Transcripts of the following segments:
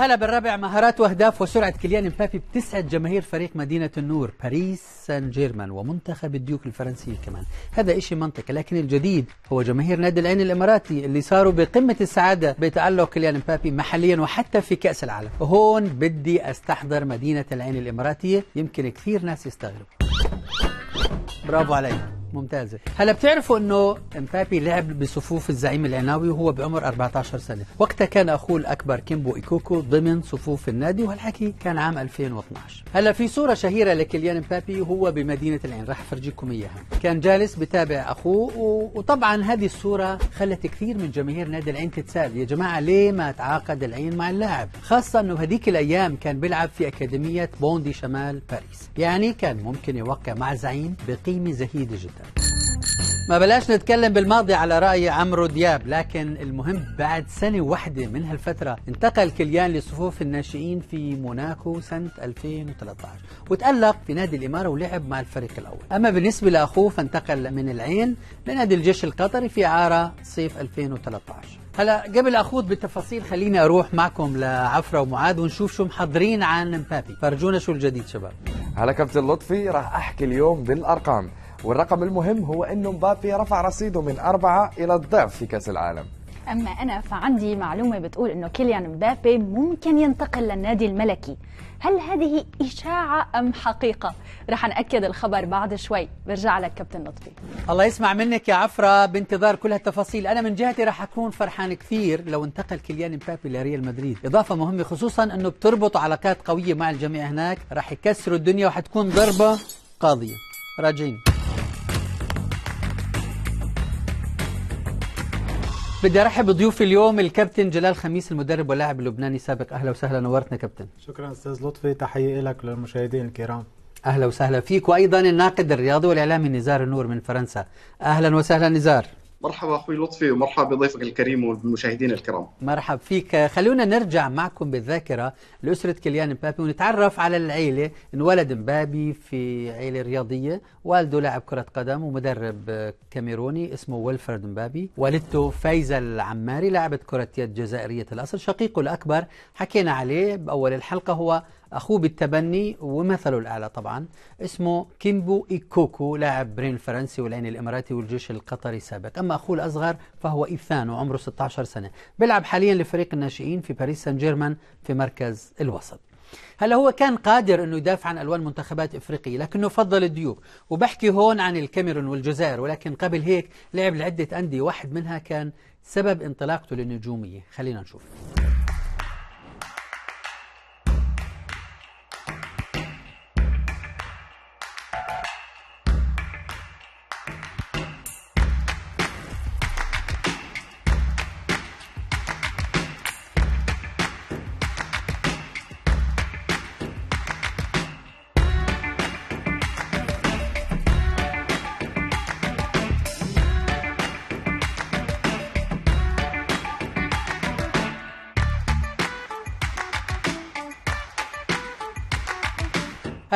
هلا بالرابع مهارات واهداف وسرعه كيليان مبابي بتسعد جماهير فريق مدينه النور باريس سان جيرمان ومنتخب الديوك الفرنسي كمان هذا شيء منطقي لكن الجديد هو جماهير نادي العين الاماراتي اللي صاروا بقمه السعاده بتالق كيليان مبابي محليا وحتى في كاس العالم هون بدي استحضر مدينه العين الاماراتيه يمكن كثير ناس يستغربوا برافو عليك ممتازة هلا بتعرفوا انه امبابي لعب بصفوف الزعيم العناوي وهو بعمر 14 سنة وقتها كان اخوه الاكبر كيمبو ايكوكو ضمن صفوف النادي وهالحكي كان عام 2012 هلا في صورة شهيرة لكيليان امبابي هو بمدينة العين راح افرجيكم اياها كان جالس بتابع اخوه و... وطبعا هذه الصورة خلت كثير من جماهير نادي العين تتساءل يا جماعة ليه ما تعاقد العين مع اللاعب خاصة انه هذيك الايام كان بيلعب في اكاديمية بوندي شمال باريس يعني كان ممكن يوقع مع زعيم بقيمة زهيدة جدا ما بلاش نتكلم بالماضي على رأي عمرو دياب لكن المهم بعد سنة واحدة من هالفترة انتقل كليان لصفوف الناشئين في موناكو سنة 2013 وتألق في نادي الإمارة ولعب مع الفريق الأول أما بالنسبة لأخوه فانتقل من العين لنادي الجيش القطري في عارة صيف 2013 هلا قبل اخوض بالتفاصيل خليني اروح معكم لعفره ومعاد ونشوف شو محضرين عن مبابي فرجونا شو الجديد شباب هلا كابتن لطفي راح احكي اليوم بالارقام والرقم المهم هو أنه مبابي رفع رصيده من أربعة إلى الضعف في كأس العالم أما أنا فعندي معلومة بتقول أنه كيليان مبابي ممكن ينتقل للنادي الملكي هل هذه إشاعة أم حقيقة؟ رح نأكد الخبر بعد شوي برجع لك كابتن لطفي الله يسمع منك يا عفرة بانتظار كل هالتفاصيل أنا من جهتي رح أكون فرحان كثير لو انتقل كيليان مبابي لريال مدريد إضافة مهمة خصوصا أنه بتربط علاقات قوية مع الجميع هناك رح يكسروا الدنيا وحتكون ضربة قاضية راجعين بدي ارحب بضيوفي اليوم الكابتن جلال خميس المدرب واللاعب اللبناني سابق اهلا وسهلا نورتنا كابتن شكرا استاذ لطفي تحيه لك وللمشاهدين الكرام اهلا وسهلا فيك وايضا الناقد الرياضي والاعلامي نزار النور من فرنسا اهلا وسهلا نزار مرحبا اخوي لطفي ومرحبا بضيفك الكريم والمشاهدين الكرام مرحبا فيك خلونا نرجع معكم بالذاكره لاسره كيليان مبابي ونتعرف على العيله انولد مبابي في عيله رياضيه والده لاعب كره قدم ومدرب كاميروني اسمه ويلفرد مبابي والدته فايزه العماري لاعبه كره يد جزائريه الاصل شقيقه الاكبر حكينا عليه باول الحلقه هو أخوه بالتبني ومثله الأعلى طبعا اسمه كيمبو إيكوكو لاعب برين الفرنسي والعين الإماراتي والجيش القطري سابق أما أخوه الأصغر فهو إيثان وعمره 16 سنة بيلعب حاليا لفريق الناشئين في باريس سان جيرمان في مركز الوسط هلا هو كان قادر انه يدافع عن الوان منتخبات افريقيه لكنه فضل الديوك وبحكي هون عن الكاميرون والجزائر ولكن قبل هيك لعب لعده انديه واحد منها كان سبب انطلاقته للنجوميه خلينا نشوف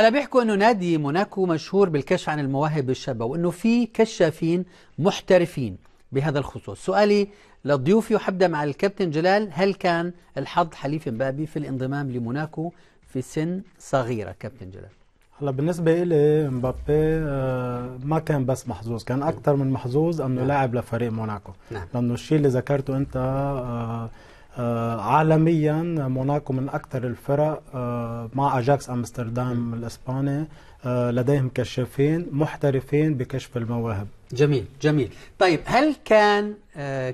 هلا بيحكوا انه نادي موناكو مشهور بالكشف عن المواهب الشابه وانه في كشافين محترفين بهذا الخصوص سؤالي لضيوفي وحبدا مع الكابتن جلال هل كان الحظ حليف مبابي في الانضمام لموناكو في سن صغيره كابتن جلال هلا بالنسبة إلي مبابي آه، ما كان بس محظوظ كان أكثر من محظوظ أنه نعم. لاعب لفريق موناكو نعم. لأنه الشيء اللي ذكرته أنت آه، آه، عالميا موناكو من اكثر الفرق آه، مع اجاكس امستردام الاسباني آه، لديهم كشافين محترفين بكشف المواهب جميل جميل طيب هل كان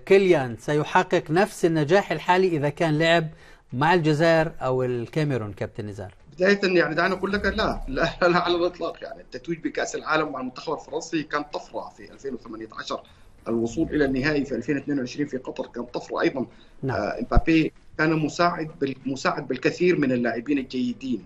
كيليان سيحقق نفس النجاح الحالي اذا كان لعب مع الجزائر او الكاميرون كابتن نزار بدايه يعني دعني اقول لك لا لا, لا على الاطلاق يعني التتويج بكاس العالم مع المنتخب الفرنسي كان طفره في 2018 الوصول الى النهائي في 2022 في قطر كان طفره ايضا نعم. آه، امبابي كان مساعد مساعد بالكثير من اللاعبين الجيدين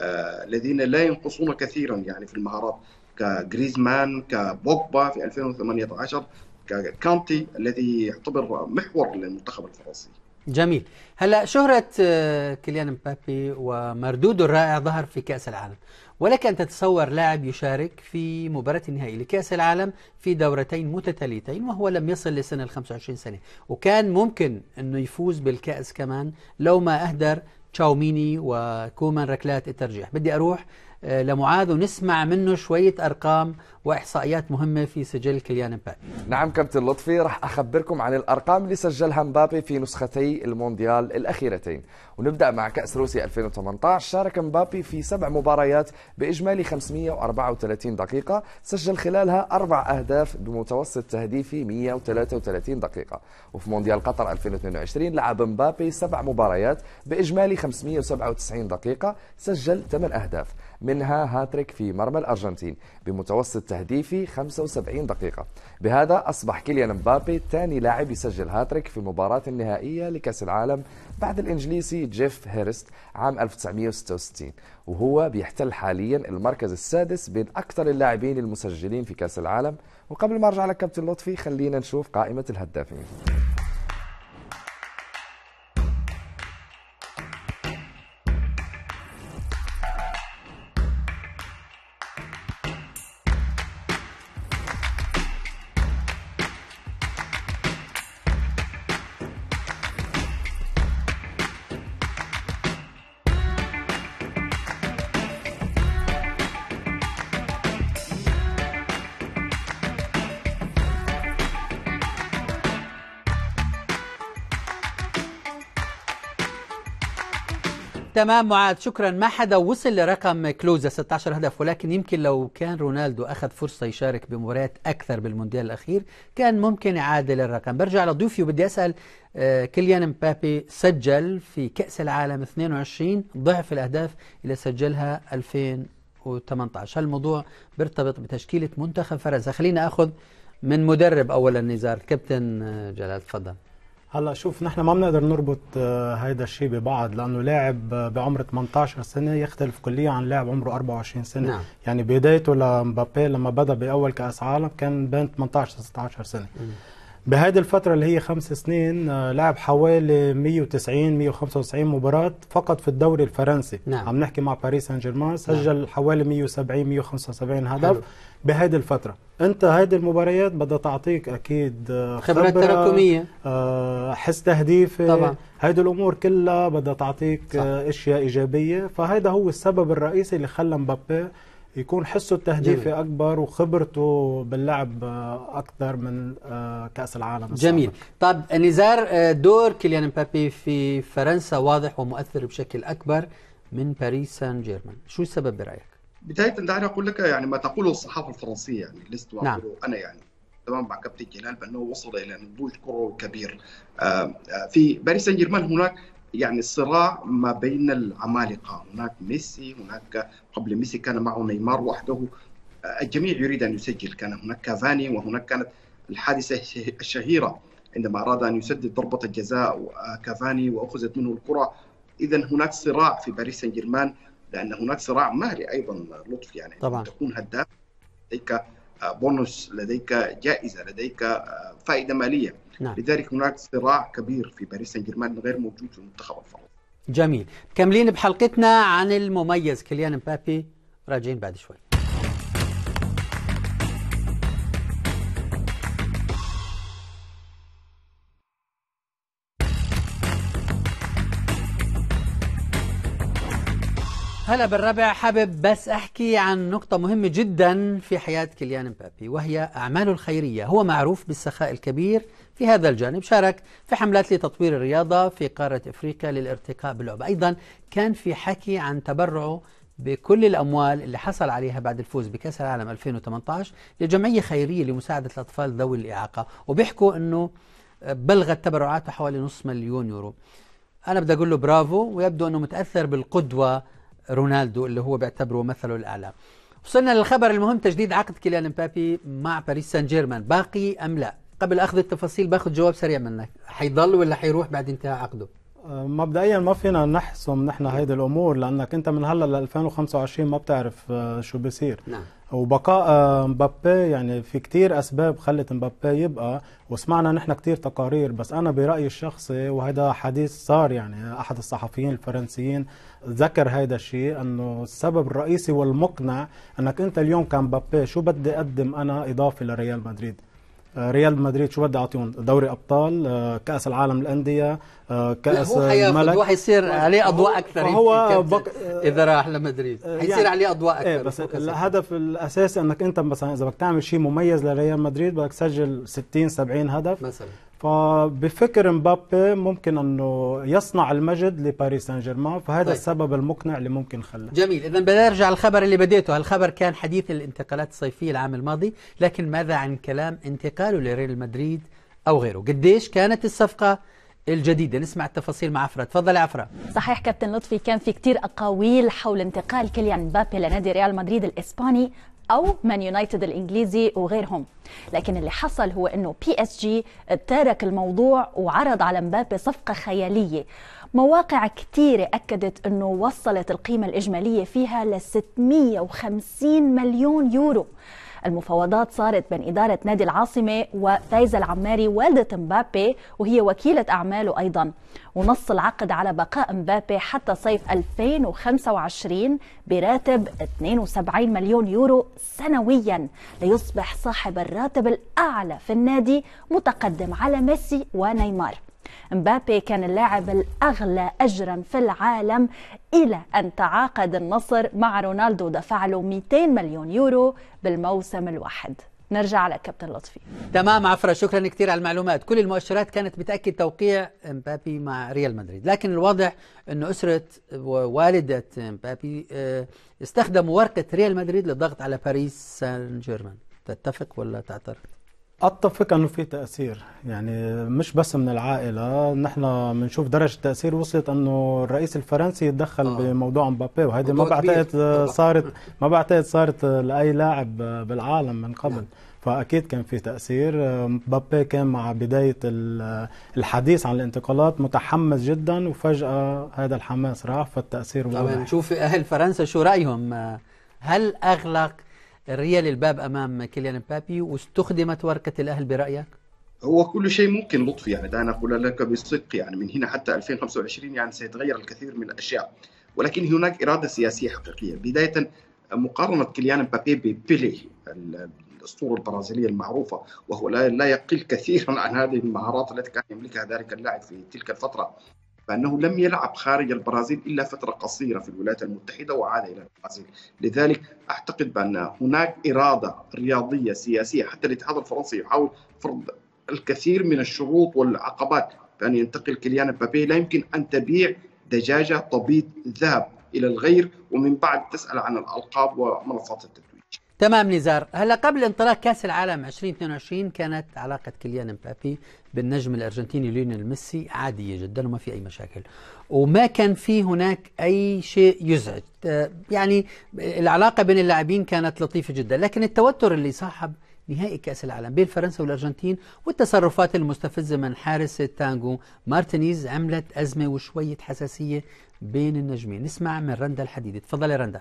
آه، الذين لا ينقصون كثيرا يعني في المهارات كجريزمان كبوكبا في 2018 ككانتي الذي يعتبر محور للمنتخب الفرنسي جميل هلا شهرة آه، كيليان مبابي ومردوده الرائع ظهر في كأس العالم ولك أن تتصور لاعب يشارك في مباراة النهائي لكأس العالم في دورتين متتاليتين وهو لم يصل لسن ال 25 سنة وكان ممكن أنه يفوز بالكأس كمان لو ما أهدر تشاوميني وكومان ركلات الترجيح بدي أروح آه، لمعاذ ونسمع منه شوية أرقام وإحصائيات مهمة في سجل كليان مبابي نعم كابتن لطفي راح أخبركم عن الأرقام اللي سجلها مبابي في نسختي المونديال الأخيرتين ونبدأ مع كأس روسيا 2018 شارك مبابي في سبع مباريات بإجمالي 534 دقيقة سجل خلالها أربع أهداف بمتوسط تهديفي 133 دقيقة وفي مونديال قطر 2022 لعب مبابي سبع مباريات بإجمالي 597 دقيقة سجل 8 أهداف منها هاتريك في مرمى الأرجنتين بمتوسط تهديفي 75 دقيقة بهذا أصبح كيليان مبابي ثاني لاعب يسجل هاتريك في المباراة النهائية لكأس العالم بعد الإنجليزي جيف هيرست عام 1966 وهو بيحتل حاليا المركز السادس بين أكثر اللاعبين المسجلين في كأس العالم وقبل ما أرجع لك كابتن لطفي خلينا نشوف قائمة الهدافين تمام معاذ شكرا ما حدا وصل لرقم كلوزا 16 هدف ولكن يمكن لو كان رونالدو اخذ فرصه يشارك بمباريات اكثر بالمونديال الاخير كان ممكن يعادل الرقم برجع لضيوفي وبدي اسال آه، كيليان مبابي سجل في كاس العالم 22 ضعف الاهداف اللي سجلها 2018 هالموضوع بيرتبط بتشكيله منتخب فرنسا خلينا اخذ من مدرب اولا نزار الكابتن آه، جلال تفضل هلا شوف نحن ما بنقدر نربط آه، هيدا الشيء ببعض لانه لاعب آه، بعمر 18 سنه يختلف كليا عن لاعب عمره 24 سنه نعم. يعني بدايته لمبابي لما بدا باول كاس عالم كان بين 18 16 سنه بهيدي الفترة اللي هي خمس سنين آه، لعب حوالي 190 195 مباراة فقط في الدوري الفرنسي نعم. عم نحكي مع باريس سان جيرمان نعم. سجل نعم. حوالي 170 175 هدف حلو. بهذه الفتره انت هذه المباريات بدها تعطيك اكيد آه، خبره, خبرة تراكميه آه، حس تهديفي طبعا هيدي الامور كلها بدها تعطيك آه، صح. اشياء ايجابيه فهذا هو السبب الرئيسي اللي خلى مبابي يكون حسه التهديفي جميل. اكبر وخبرته باللعب اكثر من كاس العالم جميل طب نزار دور كيليان مبابي في فرنسا واضح ومؤثر بشكل اكبر من باريس سان جيرمان شو السبب برايك بدايه دعني اقول لك يعني ما تقوله الصحافه الفرنسيه يعني لست نعم. انا يعني تمام مع كابتن جلال بانه وصل الى نضوج كروي كبير آه، في باريس سان جيرمان هناك يعني صراع ما بين العمالقه هناك ميسي هناك قبل ميسي كان معه نيمار وحده آه، الجميع يريد ان يسجل كان هناك كافاني وهناك كانت الحادثه الشهيره عندما اراد ان يسدد ضربه الجزاء آه، كافاني واخذت منه الكره اذا هناك صراع في باريس سان جيرمان لان هناك صراع مهري ايضا لطفي يعني طبعا تكون هداف لديك آه، بونص لديك آه، جائزه لديك آه، فائده ماليه نعم. لذلك هناك صراع كبير في باريس سان جيرمان غير موجود في المنتخب الفرنسي جميل مكملين بحلقتنا عن المميز كيليان مبابي راجعين بعد شوي هلا بالربع حابب بس احكي عن نقطة مهمة جدا في حياة كيليان مبابي وهي اعماله الخيرية، هو معروف بالسخاء الكبير في هذا الجانب، شارك في حملات لتطوير الرياضة في قارة افريقيا للارتقاء باللعبة، ايضا كان في حكي عن تبرعه بكل الأموال اللي حصل عليها بعد الفوز بكأس العالم 2018 لجمعية خيرية لمساعدة الأطفال ذوي الإعاقة وبيحكوا أنه بلغت تبرعاته حوالي نص مليون يورو أنا بدي أقول له برافو ويبدو أنه متأثر بالقدوة رونالدو اللي هو بيعتبره مثله الأعلى وصلنا للخبر المهم تجديد عقد كيليان مبابي مع باريس سان جيرمان باقي أم لا قبل أخذ التفاصيل باخذ جواب سريع منك حيضل ولا حيروح بعد انتهاء عقده أه، مبدئيا ما فينا نحسم نحن هيدي الامور لانك انت من هلا ل 2025 ما بتعرف أه، شو بصير نعم. وبقاء آه، مبابي يعني في كتير اسباب خلت مبابي يبقى وسمعنا نحن كتير تقارير بس انا برايي الشخصي وهذا حديث صار يعني احد الصحفيين الفرنسيين ذكر هذا الشيء انه السبب الرئيسي والمقنع انك انت اليوم كان مبابي شو بدي اقدم انا اضافه لريال مدريد آه، ريال مدريد شو بدي اعطيهم دوري ابطال آه، كاس العالم للانديه آه، كاس الملك حيصير آه، عليه اضواء اكثر هو بق... اذا راح لمدريد آه، حيصير يعني... عليه اضواء إيه، اكثر ايه بس الهدف الاساسي انك انت مثلا اذا بدك تعمل شيء مميز لريال مدريد بدك تسجل 60 70 هدف مثلا فبفكر مبابي ممكن انه يصنع المجد لباريس سان جيرمان فهذا طيب. السبب المقنع اللي ممكن خلاه جميل اذا بدي ارجع الخبر اللي بديته هالخبر كان حديث الانتقالات الصيفيه العام الماضي لكن ماذا عن كلام انتقاله لريال مدريد او غيره قديش كانت الصفقه الجديدة نسمع التفاصيل مع عفرة تفضل عفرة صحيح كابتن لطفي كان في كتير أقاويل حول انتقال كيليان مبابي لنادي ريال مدريد الإسباني أو مان يونايتد الإنجليزي وغيرهم لكن اللي حصل هو أنه بي اس جي تارك الموضوع وعرض على مبابي صفقة خيالية مواقع كثيرة أكدت أنه وصلت القيمة الإجمالية فيها ل 650 مليون يورو المفاوضات صارت بين إدارة نادي العاصمة وفايزة العماري والدة مبابي وهي وكيلة أعماله أيضا ونص العقد على بقاء مبابي حتى صيف 2025 براتب 72 مليون يورو سنويا ليصبح صاحب الراتب الأعلى في النادي متقدم على ميسي ونيمار مبابي كان اللاعب الأغلى أجرا في العالم إلى أن تعاقد النصر مع رونالدو دفع له 200 مليون يورو بالموسم الواحد نرجع لكابتن لطفي تمام عفرة شكرا كثير على المعلومات كل المؤشرات كانت بتأكد توقيع مبابي مع ريال مدريد لكن الواضح أن أسرة ووالدة مبابي آه، استخدموا ورقة ريال مدريد للضغط على باريس سان جيرمان تتفق ولا تعترض؟ اتفق انه في تاثير يعني مش بس من العائله نحن بنشوف درجه التاثير وصلت انه الرئيس الفرنسي يتدخل آه. بموضوع مبابي وهذه ما بعتقد صارت ما بعتقد صارت لاي لاعب بالعالم من قبل نعم. فاكيد كان في تاثير مبابي كان مع بدايه الحديث عن الانتقالات متحمس جدا وفجاه هذا الحماس راح فالتأثير طبعا نشوف اهل فرنسا شو رايهم هل اغلق الريال الباب امام كيليان بابي واستخدمت ورقه الاهل برايك؟ هو كل شيء ممكن لطفي يعني دعنا اقول لك بصدق يعني من هنا حتى 2025 يعني سيتغير الكثير من الاشياء ولكن هناك اراده سياسيه حقيقيه بدايه مقارنه كيليان بابي ببيلي الاسطوره البرازيليه المعروفه وهو لا يقل كثيرا عن هذه المهارات التي كان يملكها ذلك اللاعب في تلك الفتره فانه لم يلعب خارج البرازيل الا فتره قصيره في الولايات المتحده وعاد الى البرازيل، لذلك اعتقد بان هناك اراده رياضيه سياسيه حتى الاتحاد الفرنسي يحاول فرض الكثير من الشروط والعقبات بان ينتقل كيليان بابي لا يمكن ان تبيع دجاجه تبيض ذهب الى الغير ومن بعد تسال عن الالقاب ومنصات التدريب. تمام نزار هلا قبل انطلاق كاس العالم 2022 كانت علاقة كيليان مبابي بالنجم الارجنتيني ليونيل ميسي عادية جدا وما في اي مشاكل وما كان في هناك اي شيء يزعج آه، يعني العلاقة بين اللاعبين كانت لطيفة جدا لكن التوتر اللي صاحب نهائي كأس العالم بين فرنسا والأرجنتين والتصرفات المستفزة من حارس التانجو مارتينيز عملت أزمة وشوية حساسية بين النجمين نسمع من رندا الحديدي تفضلي رندا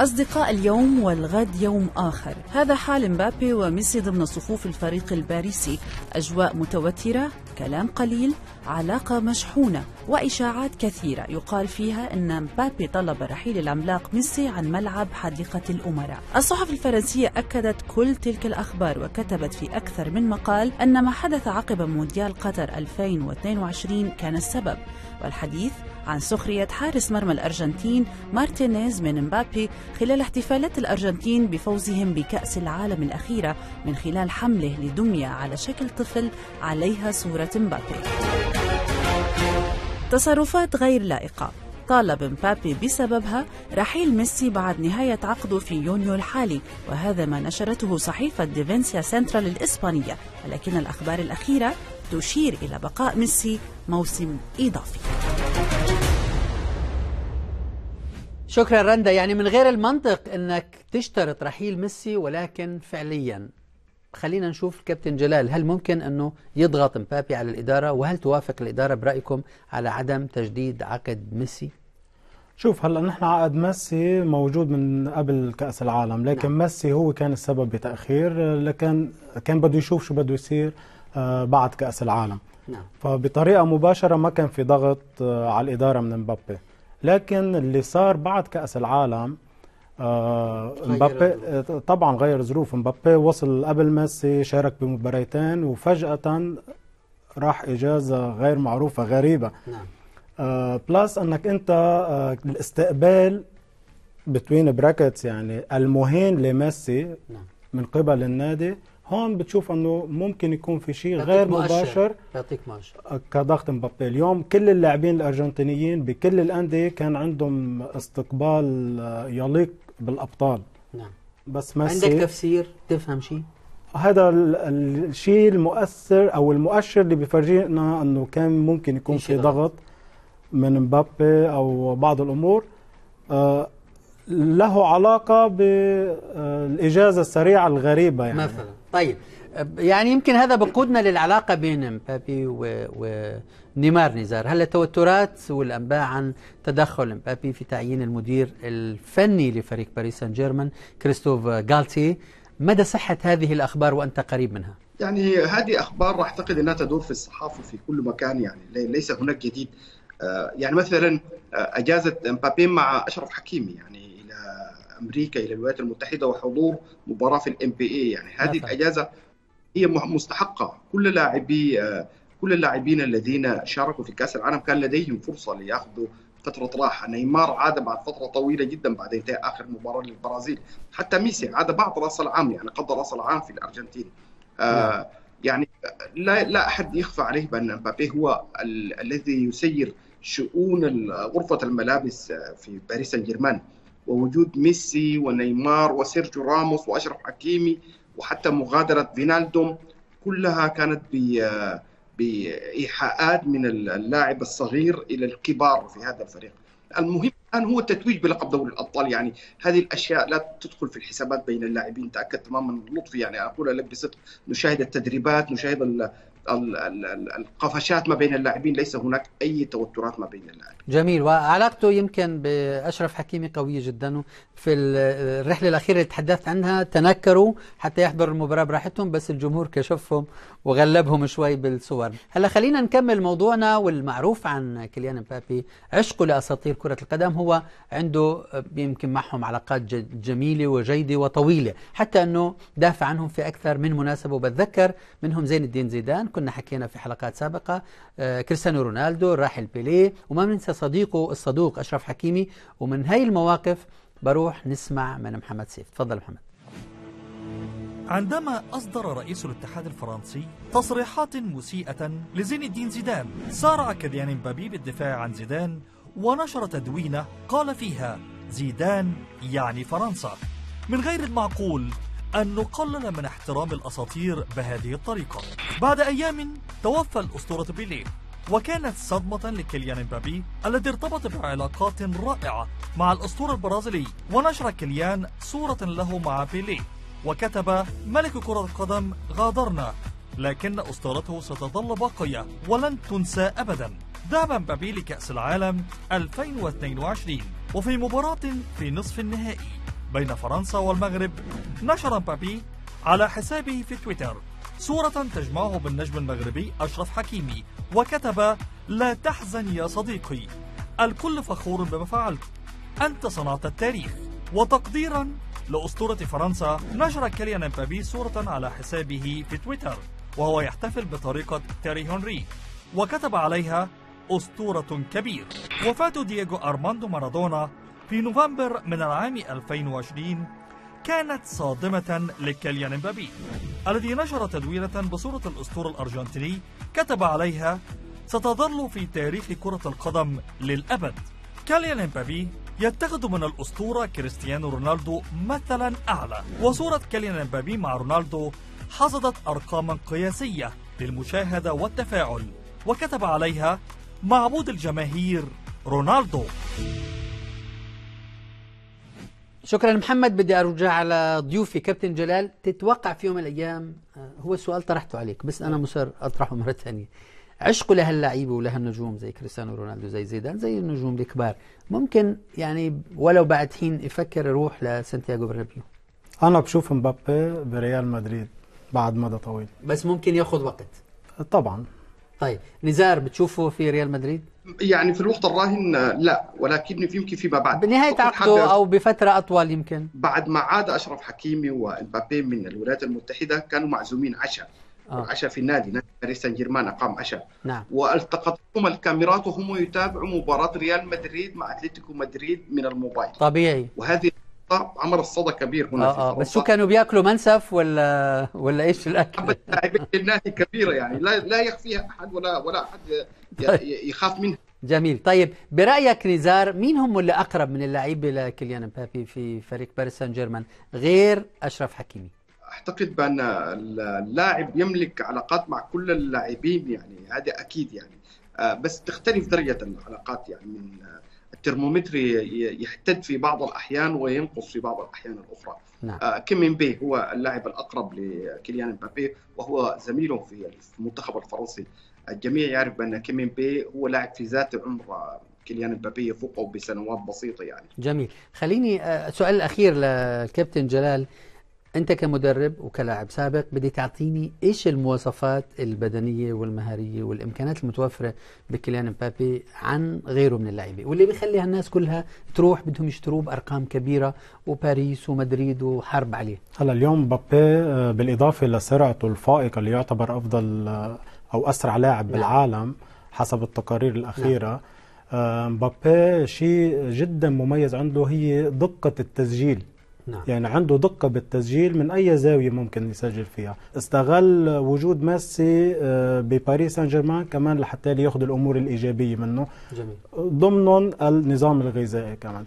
أصدقاء اليوم والغد يوم آخر هذا حال مبابي وميسي ضمن صفوف الفريق الباريسي أجواء متوترة كلام قليل علاقة مشحونة وإشاعات كثيرة يقال فيها أن مبابي طلب رحيل العملاق ميسي عن ملعب حديقة الأمراء الصحف الفرنسية أكدت كل تلك الأخبار وكتبت في أكثر من مقال أن ما حدث عقب مونديال قطر 2022 كان السبب والحديث عن سخرية حارس مرمى الأرجنتين مارتينيز من مبابي خلال احتفالات الأرجنتين بفوزهم بكأس العالم الأخيرة من خلال حمله لدمية على شكل طفل عليها صورة مبابي تصرفات غير لائقة طالب مبابي بسببها رحيل ميسي بعد نهاية عقده في يونيو الحالي وهذا ما نشرته صحيفة ديفينسيا سنترال الإسبانية ولكن الأخبار الأخيرة تشير إلى بقاء ميسي موسم إضافي شكرا رندا يعني من غير المنطق انك تشترط رحيل ميسي ولكن فعليا خلينا نشوف الكابتن جلال هل ممكن انه يضغط مبابي على الاداره وهل توافق الاداره برايكم على عدم تجديد عقد ميسي؟ شوف هلا نحن عقد ميسي موجود من قبل كاس العالم لكن نعم. ميسي هو كان السبب بتاخير لكن كان بده يشوف شو بده يصير آه، بعد كاس العالم نعم. فبطريقه مباشره ما كان في ضغط آه، على الاداره من مبابي لكن اللي صار بعد كاس العالم آه، مبابي طبعا غير ظروف مبابي وصل قبل ميسي شارك بمباريتين وفجاه راح اجازه غير معروفه غريبه نعم بلس انك انت الاستقبال بتوين براكتس يعني المهين لميسي نعم. من قبل النادي هون بتشوف انه ممكن يكون في شيء غير مؤشر. مباشر يعطيك مؤشر آه، كضغط مبابي اليوم كل اللاعبين الارجنتينيين بكل الانديه كان عندهم استقبال آه، يليق بالابطال نعم بس ميسي عندك تفسير تفهم شيء هذا الشيء المؤثر او المؤشر اللي بفرجينا انه كان ممكن يكون في ضغط من مبابي او بعض الامور آه له علاقه بالاجازه آه، السريعه الغريبه يعني مثلا طيب يعني يمكن هذا بقودنا للعلاقة بين مبابي ونيمار نزار هل التوترات والأنباء عن تدخل مبابي في تعيين المدير الفني لفريق باريس سان جيرمان كريستوف غالتي مدى صحة هذه الأخبار وأنت قريب منها؟ يعني هذه أخبار أعتقد أنها تدور في الصحافة في كل مكان يعني ليس هناك جديد آه، يعني مثلا آه، اجازه مبابي مع أشرف حكيمي يعني امريكا الى الولايات المتحده وحضور مباراه في الام بي اي يعني هذه الاجازه هي مستحقه كل لاعبي آه، كل اللاعبين الذين شاركوا في كاس العالم كان لديهم فرصه لياخذوا فتره راحه نيمار عاد بعد فتره طويله جدا بعد انتهاء اخر مباراه للبرازيل حتى ميسي عاد بعد راس العام يعني قضى راس العام في الارجنتين آه نعم. يعني لا لا احد يخفى عليه بان مبابي هو ال- الذي يسير شؤون غرفه الملابس آه، في باريس سان جيرمان ووجود ميسي ونيمار وسيرجيو راموس واشرف حكيمي وحتى مغادره فينالدوم كلها كانت بايحاءات من اللاعب الصغير الى الكبار في هذا الفريق المهم الان هو التتويج بلقب دوري الابطال يعني هذه الاشياء لا تدخل في الحسابات بين اللاعبين تاكد تماما من لطفي يعني اقول لك بصدق نشاهد التدريبات نشاهد القفشات ما بين اللاعبين ليس هناك اي توترات ما بين اللاعبين جميل وعلاقته يمكن باشرف حكيمي قويه جدا في الرحله الاخيره اللي تحدثت عنها تنكروا حتى يحضروا المباراه براحتهم بس الجمهور كشفهم وغلبهم شوي بالصور هلا خلينا نكمل موضوعنا والمعروف عن كيليان مبابي عشقه لاساطير كره القدم هو عنده يمكن معهم علاقات جميله وجيده وطويله حتى انه دافع عنهم في اكثر من مناسبه وبتذكر منهم زين الدين زيدان كنا حكينا في حلقات سابقة آه، كريستيانو رونالدو الراحل بيليه وما ننسى صديقه الصدوق أشرف حكيمي ومن هاي المواقف بروح نسمع من محمد سيف تفضل محمد عندما أصدر رئيس الاتحاد الفرنسي تصريحات مسيئة لزين الدين زيدان سارع كديان بابي بالدفاع عن زيدان ونشر تدوينة قال فيها زيدان يعني فرنسا من غير المعقول أن نقلل من احترام الأساطير بهذه الطريقة بعد أيام توفى الأسطورة بيليه وكانت صدمة لكيليان مبابي الذي ارتبط بعلاقات رائعة مع الأسطورة البرازيلي ونشر كيليان صورة له مع بيليه وكتب ملك كرة القدم غادرنا لكن أسطورته ستظل باقية ولن تنسى أبدا ذهب مبابي لكأس العالم 2022 وفي مباراة في نصف النهائي بين فرنسا والمغرب نشر مبابي على حسابه في تويتر صورة تجمعه بالنجم المغربي أشرف حكيمي وكتب لا تحزن يا صديقي الكل فخور بما فعلت أنت صنعت التاريخ وتقديرا لأسطورة فرنسا نشر كيليان امبابي صورة على حسابه في تويتر وهو يحتفل بطريقة تيري هنري وكتب عليها أسطورة كبير وفاة دييغو أرماندو مارادونا في نوفمبر من العام 2020 كانت صادمة لكيليان امبابي الذي نشر تدويرة بصورة الأسطورة الأرجنتيني كتب عليها ستظل في تاريخ كرة القدم للأبد كيليان امبابي يتخذ من الأسطورة كريستيانو رونالدو مثلا أعلى وصورة كيليان امبابي مع رونالدو حصدت أرقاما قياسية للمشاهدة والتفاعل وكتب عليها معبود الجماهير رونالدو شكرا محمد بدي ارجع على ضيوفي كابتن جلال تتوقع في يوم من الايام آه، هو سؤال طرحته عليك بس انا مصر اطرحه مره ثانيه عشقه لهاللعيبه ولهالنجوم زي كريستيانو رونالدو زي زيدان زي النجوم الكبار ممكن يعني ولو بعد حين يفكر يروح لسانتياغو برنابيو انا بشوف مبابي بريال مدريد بعد مدى طويل بس ممكن ياخذ وقت طبعا طيب نزار بتشوفه في ريال مدريد يعني في الوقت الراهن لا ولكن يمكن فيما بعد بنهاية عقده أو بفترة أطول يمكن بعد ما عاد أشرف حكيمي ومبابي من الولايات المتحدة كانوا معزومين عشاء آه. عشاء في النادي نادي باريس سان جيرمان أقام عشاء نعم. والتقطتهم الكاميرات وهم يتابعوا مباراة ريال مدريد مع أتلتيكو مدريد من الموبايل طبيعي وهذه عمر الصدى كبير هنا آه في آه، بس شو كانوا بياكلوا منسف ولا ولا ايش الاكل؟ لاعبين النادي كبيره يعني لا لا يخفيها احد ولا ولا احد طيب. يخاف منها جميل طيب برايك نزار مين هم اللي اقرب من اللعيبه لكليان مبابي في فريق باريس سان جيرمان غير اشرف حكيمي؟ اعتقد بان اللاعب يملك علاقات مع كل اللاعبين يعني هذا اكيد يعني آه، بس تختلف درجه العلاقات يعني من الترمومتر يحتد في بعض الأحيان وينقص في بعض الأحيان الأخرى نعم. آه كيمين بي هو اللاعب الأقرب لكيليان مبابي وهو زميله في المنتخب الفرنسي الجميع يعرف بأن كيمين بي هو لاعب في ذات العمر آه، كيليان مبابي يفوقه بسنوات بسيطة يعني جميل خليني آه، السؤال الأخير للكابتن جلال انت كمدرب وكلاعب سابق بدي تعطيني ايش المواصفات البدنيه والمهاريه والامكانات المتوفره بكليان مبابي عن غيره من اللعيبه واللي بيخلي هالناس كلها تروح بدهم يشتروه بارقام كبيره وباريس ومدريد وحرب عليه هلا اليوم مبابي آه، بالاضافه لسرعته الفائقه اللي يعتبر افضل آه، او اسرع لاعب نعم. بالعالم حسب التقارير الاخيره نعم. آه، مبابي شيء جدا مميز عنده هي دقة التسجيل نعم. يعني عنده دقة بالتسجيل من أي زاوية ممكن يسجل فيها استغل وجود ميسي آه، بباريس سان جيرمان كمان لحتى ياخذ الأمور الإيجابية منه جميل. ضمن النظام الغذائي كمان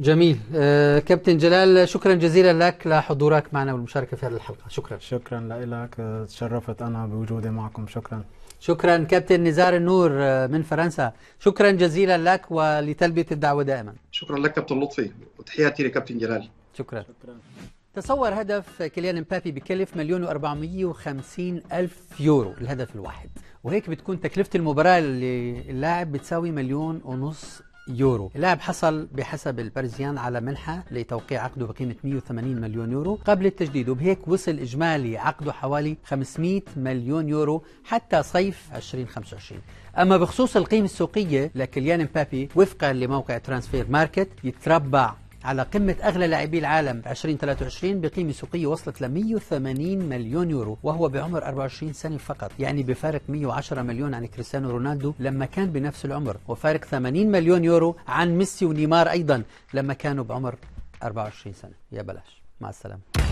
جميل آه، كابتن جلال شكرا جزيلا لك لحضورك معنا والمشاركة في هذه الحلقة شكرا شكرا لك تشرفت أنا بوجودي معكم شكرا شكرا كابتن نزار النور آه، من فرنسا شكرا جزيلا لك ولتلبية الدعوة دائما شكرا لك كابتن لطفي وتحياتي لكابتن جلال شكرا شكرا تصور هدف كيليان مبابي بكلف مليون و450 ألف يورو الهدف الواحد وهيك بتكون تكلفة المباراة للاعب بتساوي مليون ونص يورو اللاعب حصل بحسب البارزيان على منحة لتوقيع عقده بقيمة 180 مليون يورو قبل التجديد وبهيك وصل إجمالي عقده حوالي 500 مليون يورو حتى صيف 2025 أما بخصوص القيمة السوقية لكليان مبابي وفقا لموقع ترانسفير ماركت يتربع على قمة أغلى لاعبي العالم 2023 بقيمة سوقية وصلت ل 180 مليون يورو وهو بعمر 24 سنة فقط يعني بفارق 110 مليون عن كريستيانو رونالدو لما كان بنفس العمر وفارق 80 مليون يورو عن ميسي ونيمار أيضا لما كانوا بعمر 24 سنة يا بلاش مع السلامة